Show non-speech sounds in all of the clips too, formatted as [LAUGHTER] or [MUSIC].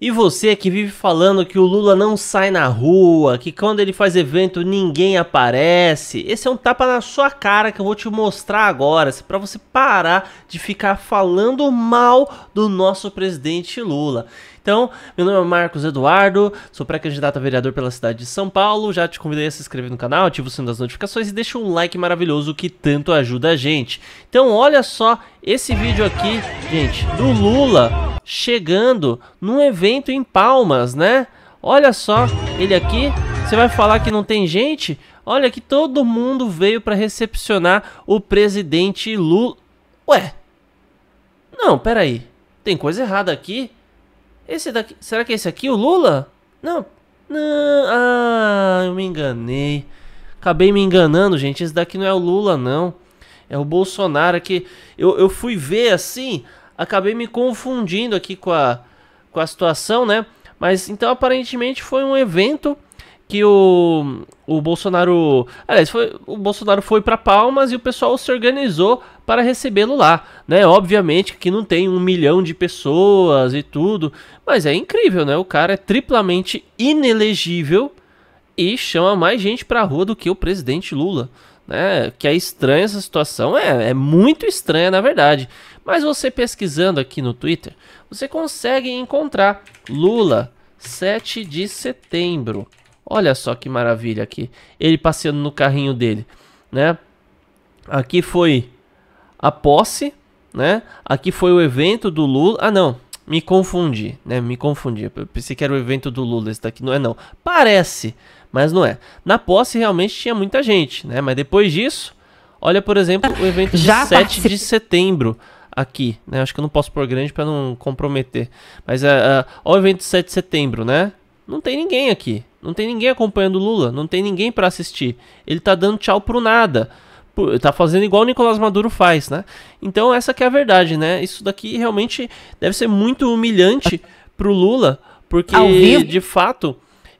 E você que vive falando que o Lula não sai na rua, que quando ele faz evento ninguém aparece, esse é um tapa na sua cara que eu vou te mostrar agora, para você parar de ficar falando mal do nosso presidente Lula. Então, meu nome é Marcos Eduardo, sou pré-candidato a vereador pela cidade de São Paulo. Já te convidei a se inscrever no canal, ativa o sino das notificações e deixa um like maravilhoso que tanto ajuda a gente. Então, olha só esse vídeo aqui, gente, do Lula chegando num evento em Palmas, né? Olha só, ele aqui, você vai falar que não tem gente? Olha que todo mundo veio para recepcionar o presidente Lula. Ué, não, peraí, tem coisa errada aqui? Esse daqui, será que é esse aqui, o Lula? Não, não, ah, eu me enganei. Acabei me enganando, gente, esse daqui não é o Lula, não. É o Bolsonaro é que eu, eu fui ver assim, acabei me confundindo aqui com a, com a situação, né? Mas então aparentemente foi um evento que o, o Bolsonaro. Aliás, foi, o Bolsonaro foi para Palmas e o pessoal se organizou para recebê-lo lá. Né? Obviamente que não tem um milhão de pessoas e tudo, mas é incrível, né? O cara é triplamente inelegível e chama mais gente para a rua do que o presidente Lula né? Que é estranha essa situação, é, é muito estranha na verdade. Mas você pesquisando aqui no Twitter, você consegue encontrar Lula 7 de setembro. Olha só que maravilha aqui, ele passeando no carrinho dele, né? Aqui foi a posse, né? Aqui foi o evento do Lula. Ah, não, me confundi, né? Me confundi. Eu pensei que era o evento do Lula, esse daqui não é não. Parece, mas não é. Na posse realmente tinha muita gente, né? Mas depois disso, olha, por exemplo, o evento de Já 7 de setembro aqui, né? Acho que eu não posso pôr grande para não comprometer. Mas uh, uh, olha o evento de 7 de setembro, né? Não tem ninguém aqui. Não tem ninguém acompanhando o Lula, não tem ninguém para assistir. Ele tá dando tchau pro nada tá fazendo igual o Nicolás Maduro faz, né? Então essa que é a verdade, né? Isso daqui realmente deve ser muito humilhante [LAUGHS] pro Lula, porque de fato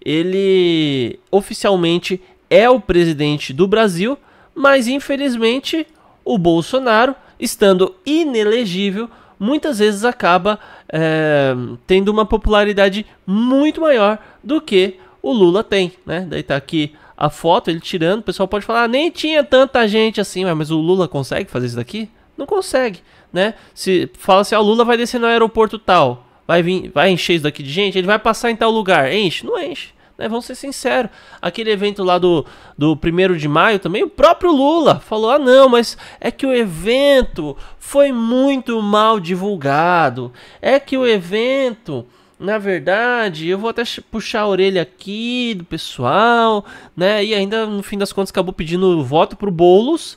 ele oficialmente é o presidente do Brasil, mas infelizmente o Bolsonaro, estando inelegível, muitas vezes acaba é, tendo uma popularidade muito maior do que o Lula tem, né? Daí tá aqui a foto, ele tirando, o pessoal pode falar, ah, nem tinha tanta gente assim, mas o Lula consegue fazer isso daqui? Não consegue, né? Se fala assim, ah, o Lula vai descer no aeroporto tal, vai vir, vai encher isso daqui de gente, ele vai passar em tal lugar, enche? Não enche. Né? Vamos ser sinceros. Aquele evento lá do, do 1 de maio também, o próprio Lula falou: ah, não, mas é que o evento foi muito mal divulgado. É que o evento. Na verdade, eu vou até puxar a orelha aqui do pessoal, né? E ainda no fim das contas acabou pedindo voto pro Bolos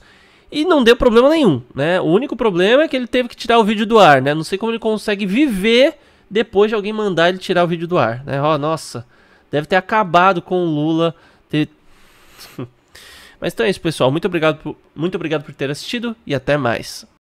e não deu problema nenhum, né? O único problema é que ele teve que tirar o vídeo do ar, né? Não sei como ele consegue viver depois de alguém mandar ele tirar o vídeo do ar, né? Ó, oh, nossa, deve ter acabado com o Lula ter... [LAUGHS] Mas então é isso, pessoal. Muito obrigado, por... muito obrigado por ter assistido e até mais.